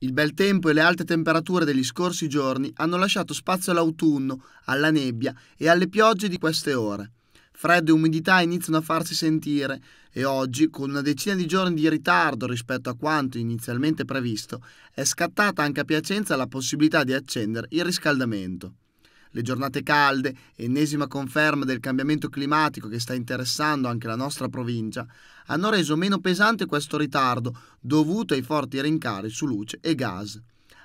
Il bel tempo e le alte temperature degli scorsi giorni hanno lasciato spazio all'autunno, alla nebbia e alle piogge di queste ore. Freddo e umidità iniziano a farsi sentire e oggi, con una decina di giorni di ritardo rispetto a quanto inizialmente previsto, è scattata anche a Piacenza la possibilità di accendere il riscaldamento le giornate calde, ennesima conferma del cambiamento climatico che sta interessando anche la nostra provincia, hanno reso meno pesante questo ritardo dovuto ai forti rincari su luce e gas.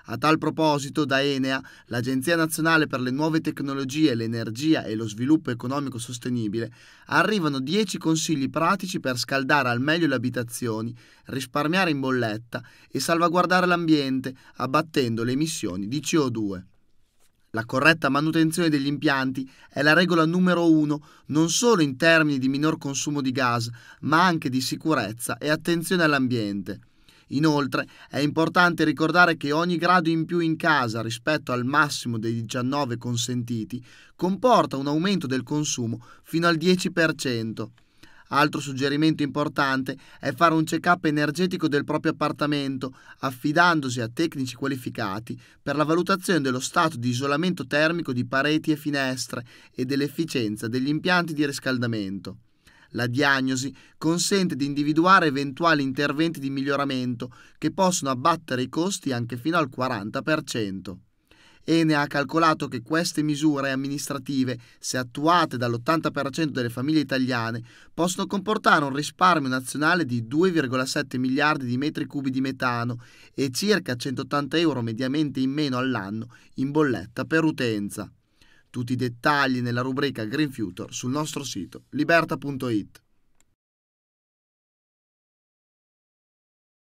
A tal proposito, da Enea, l'Agenzia nazionale per le nuove tecnologie, l'energia e lo sviluppo economico sostenibile, arrivano 10 consigli pratici per scaldare al meglio le abitazioni, risparmiare in bolletta e salvaguardare l'ambiente, abbattendo le emissioni di CO2. La corretta manutenzione degli impianti è la regola numero uno non solo in termini di minor consumo di gas, ma anche di sicurezza e attenzione all'ambiente. Inoltre è importante ricordare che ogni grado in più in casa rispetto al massimo dei 19 consentiti comporta un aumento del consumo fino al 10%. Altro suggerimento importante è fare un check-up energetico del proprio appartamento, affidandosi a tecnici qualificati per la valutazione dello stato di isolamento termico di pareti e finestre e dell'efficienza degli impianti di riscaldamento. La diagnosi consente di individuare eventuali interventi di miglioramento che possono abbattere i costi anche fino al 40%. Ene ha calcolato che queste misure amministrative, se attuate dall'80% delle famiglie italiane, possono comportare un risparmio nazionale di 2,7 miliardi di metri cubi di metano e circa 180 euro mediamente in meno all'anno in bolletta per utenza. Tutti i dettagli nella rubrica Green Future sul nostro sito liberta.it.